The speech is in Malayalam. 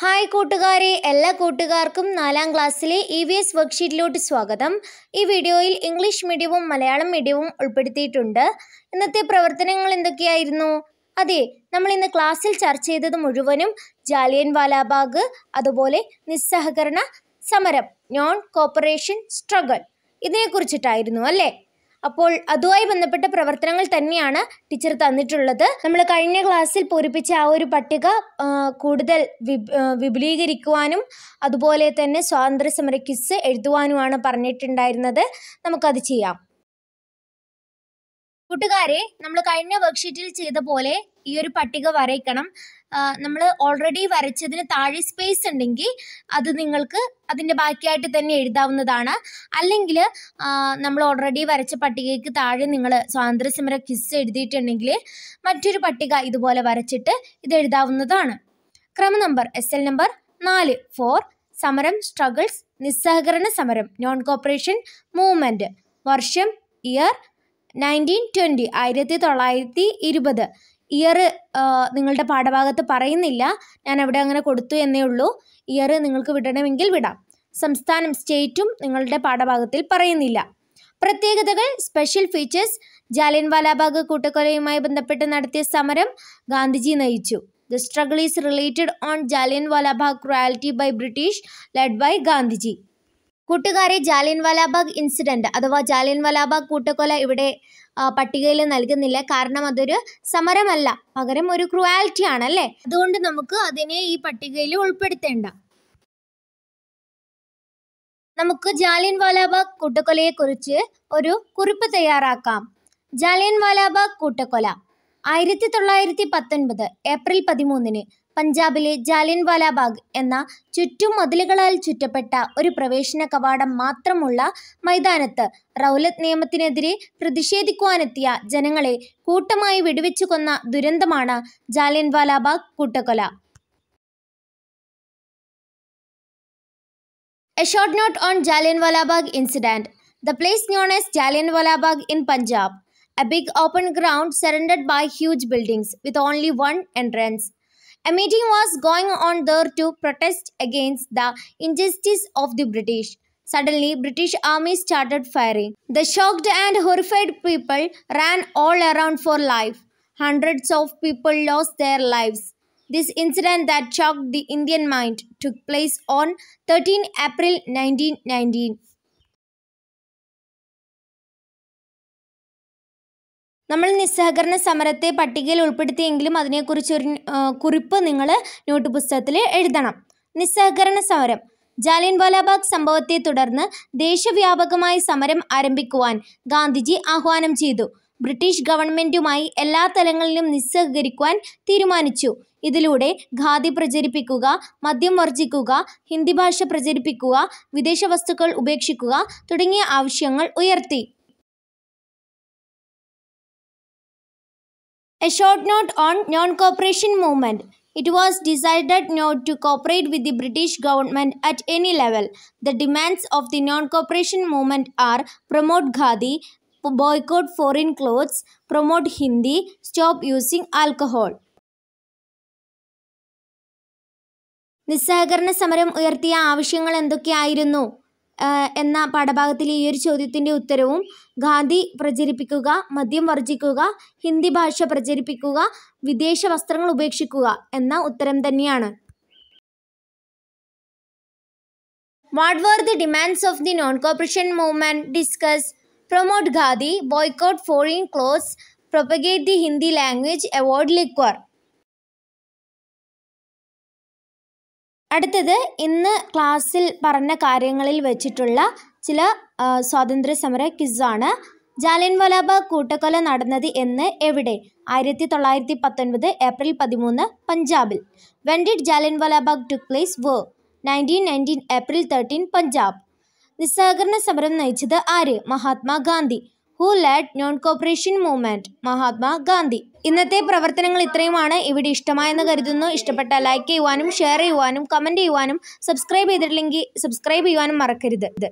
ഹായ് കൂട്ടുകാരെ എല്ലാ കൂട്ടുകാർക്കും നാലാം ക്ലാസ്സിലെ ഇ വി എസ് വർക്ക്ഷീറ്റിലോട്ട് സ്വാഗതം ഈ വീഡിയോയിൽ ഇംഗ്ലീഷ് മീഡിയവും മലയാളം മീഡിയവും ഉൾപ്പെടുത്തിയിട്ടുണ്ട് ഇന്നത്തെ പ്രവർത്തനങ്ങൾ എന്തൊക്കെയായിരുന്നു അതെ നമ്മൾ ഇന്ന് ക്ലാസ്സിൽ ചർച്ച ചെയ്തത് മുഴുവനും ജാലിയൻ വാലാബാഗ് അതുപോലെ നിസ്സഹകരണ സമരം നോൺ കോപ്പറേഷൻ സ്ട്രഗിൾ ഇതിനെക്കുറിച്ചിട്ടായിരുന്നു അല്ലേ അപ്പോൾ അതുമായി ബന്ധപ്പെട്ട പ്രവർത്തനങ്ങൾ തന്നെയാണ് ടീച്ചർ തന്നിട്ടുള്ളത് നമ്മൾ കഴിഞ്ഞ ക്ലാസ്സിൽ പൂരിപ്പിച്ച ആ ഒരു പട്ടിക കൂടുതൽ വിപുലീകരിക്കുവാനും അതുപോലെ തന്നെ സ്വാതന്ത്ര്യ സമര ക്വിസ് എഴുതുവാനുമാണ് പറഞ്ഞിട്ടുണ്ടായിരുന്നത് നമുക്കത് ചെയ്യാം കൂട്ടുകാരെ നമ്മൾ കഴിഞ്ഞ വർക്ക്ഷീറ്റിൽ ചെയ്ത പോലെ ഈ ഒരു പട്ടിക വരയ്ക്കണം നമ്മൾ ഓൾറെഡി വരച്ചതിന് താഴെ സ്പേസ് ഉണ്ടെങ്കിൽ അത് നിങ്ങൾക്ക് അതിൻ്റെ ബാക്കിയായിട്ട് തന്നെ എഴുതാവുന്നതാണ് അല്ലെങ്കിൽ നമ്മൾ ഓൾറെഡി വരച്ച പട്ടികയ്ക്ക് താഴെ നിങ്ങൾ സ്വാതന്ത്ര്യസമര കിസ് എഴുതിയിട്ടുണ്ടെങ്കിൽ മറ്റൊരു പട്ടിക ഇതുപോലെ വരച്ചിട്ട് ഇത് എഴുതാവുന്നതാണ് ക്രമ നമ്പർ എസ് എൽ നമ്പർ നാല് ഫോർ സമരം സ്ട്രഗിൾസ് നിസ്സഹകരണ സമരം നോൺ കോപ്പറേഷൻ മൂവ്മെൻറ്റ് വർഷം ഇയർ നയൻറ്റീൻ ട്വൻറ്റി ആയിരത്തി തൊള്ളായിരത്തി ഇരുപത് ഇയർ നിങ്ങളുടെ പാഠഭാഗത്ത് പറയുന്നില്ല ഞാൻ അവിടെ അങ്ങനെ കൊടുത്തു എന്നേ ഉള്ളൂ ഇയർ നിങ്ങൾക്ക് വിടണമെങ്കിൽ വിടാം സംസ്ഥാനം സ്റ്റേറ്റും നിങ്ങളുടെ പാഠഭാഗത്തിൽ പറയുന്നില്ല പ്രത്യേകതകൾ സ്പെഷ്യൽ ഫീച്ചേഴ്സ് ജാലിയൻ വാലാബാഗ് കൂട്ടക്കൊലയുമായി ബന്ധപ്പെട്ട് നടത്തിയ സമരം ഗാന്ധിജി നയിച്ചു the struggle is related on Jallianwala വാലാബാഗ് by British led by Gandhiji കൂട്ടുകാരെ ജാലിയൻ വാലാബാഗ് ഇൻസിഡൻറ്റ് അഥവാ ജാലിയൻ വാലാബാഗ് കൂട്ടക്കൊല ഇവിടെ പട്ടികയിൽ നൽകുന്നില്ല കാരണം അതൊരു സമരമല്ല പകരം ഒരു ക്രുവാലിറ്റി ആണ് അല്ലേ അതുകൊണ്ട് നമുക്ക് അതിനെ ഈ പട്ടികയിൽ ഉൾപ്പെടുത്തേണ്ട നമുക്ക് ജാലിയൻ വാലാബാഗ് കൂട്ടക്കൊലയെക്കുറിച്ച് ഒരു കുറിപ്പ് തയ്യാറാക്കാം ജാലിയൻ വാലാബാഗ് കൂട്ടക്കൊല ആയിരത്തി തൊള്ളായിരത്തി പത്തൊൻപത് ഏപ്രിൽ പതിമൂന്നിന് പഞ്ചാബിലെ ജാലിയൻവാലാബാഗ് എന്ന ചുറ്റും മതിലുകളാൽ ചുറ്റപ്പെട്ട ഒരു പ്രവേശന കവാടം മാത്രമുള്ള മൈതാനത്ത് റൗലത്ത് നിയമത്തിനെതിരെ പ്രതിഷേധിക്കുവാനെത്തിയ ജനങ്ങളെ കൂട്ടമായി വെടിവെച്ചു കൊന്ന ദുരന്തമാണ് ജാലിയൻവാലാബാഗ് കൂട്ടക്കൊല a short note on Jallianwala Bagh incident the place known as Jallianwala Bagh in Punjab a big open ground surrounded by huge buildings with only one entrance. A meeting was going on there to protest against the injustice of the British. Suddenly, British army started firing. The shocked and horrified people ran all around for life. Hundreds of people lost their lives. This incident that shocked the Indian mind took place on 13 April 1919. നമ്മൾ നിസ്സഹകരണ സമരത്തെ പട്ടികയിൽ ഉൾപ്പെടുത്തിയെങ്കിലും അതിനെക്കുറിച്ച് ഒരു കുറിപ്പ് നിങ്ങൾ നോട്ട് പുസ്തകത്തിൽ എഴുതണം നിസ്സഹകരണ സമരം ജാലിയൻവാലാബാഗ് സംഭവത്തെ തുടർന്ന് ദേശവ്യാപകമായി സമരം ആരംഭിക്കുവാൻ ഗാന്ധിജി ആഹ്വാനം ചെയ്തു ബ്രിട്ടീഷ് ഗവൺമെൻറ്റുമായി എല്ലാ തലങ്ങളിലും നിസ്സഹകരിക്കുവാൻ തീരുമാനിച്ചു ഇതിലൂടെ ഖാദി പ്രചരിപ്പിക്കുക മദ്യം വർജിക്കുക ഹിന്ദി ഭാഷ പ്രചരിപ്പിക്കുക വിദേശ വസ്തുക്കൾ ഉപേക്ഷിക്കുക തുടങ്ങിയ ആവശ്യങ്ങൾ ഉയർത്തി A short note on non cooperation movement. It was decided not to cooperate with the British government at any level. The demands of the non cooperation movement are promote Ghadi, boycott foreign clothes, promote Hindi, stop using alcohol. നിസ്സഹകരണ സമരം ഉയർത്തിയ ആവശ്യങ്ങൾ എന്തൊക്കെയായിരുന്നു എന്ന പാഠഭാഗത്തിലെ ഈ ഒരു ചോദ്യത്തിൻ്റെ ഉത്തരവും ഗാന്ധി പ്രചരിപ്പിക്കുക മദ്യം വർജിക്കുക ഹിന്ദി ഭാഷ പ്രചരിപ്പിക്കുക വിദേശ വസ്ത്രങ്ങൾ ഉപേക്ഷിക്കുക എന്ന ഉത്തരം തന്നെയാണ് what were the demands of the non cooperation movement discuss promote khadi boycott foreign clothes propagate the Hindi language avoid liquor അടുത്തത് ഇന്ന് ക്ലാസ്സിൽ പറഞ്ഞ കാര്യങ്ങളിൽ വെച്ചിട്ടുള്ള ചില സ്വാതന്ത്ര്യ സമര ക്വിസാണ് ജാലിയൻവാലാബാഗ് കൂട്ടക്കൊല നടന്നത് എന്ന് എവിടെ ആയിരത്തി തൊള്ളായിരത്തി പത്തൊൻപത് ഏപ്രിൽ പതിമൂന്ന് പഞ്ചാബിൽ when did Jallianwala Bagh to place വോ nineteen nineteen April thirteen Punjab നിസ്സഹകരണ സമരം നയിച്ചത് ആര് Mahatma Gandhi who led non cooperation movement Mahatma Gandhi ഇന്നത്തെ പ്രവർത്തനങ്ങൾ ഇത്രയുമാണ് ഇവിടെ ഇഷ്ടമായെന്ന് കരുതുന്നു ഇഷ്ടപ്പെട്ട ലൈക്ക് ചെയ്യുവാനും ഷെയർ ചെയ്യുവാനും കമൻറ്റ് ചെയ്യുവാനും സബ്സ്ക്രൈബ് ചെയ്തിട്ടില്ലെങ്കിൽ സബ്സ്ക്രൈബ് ചെയ്യുവാനും മറക്കരുത്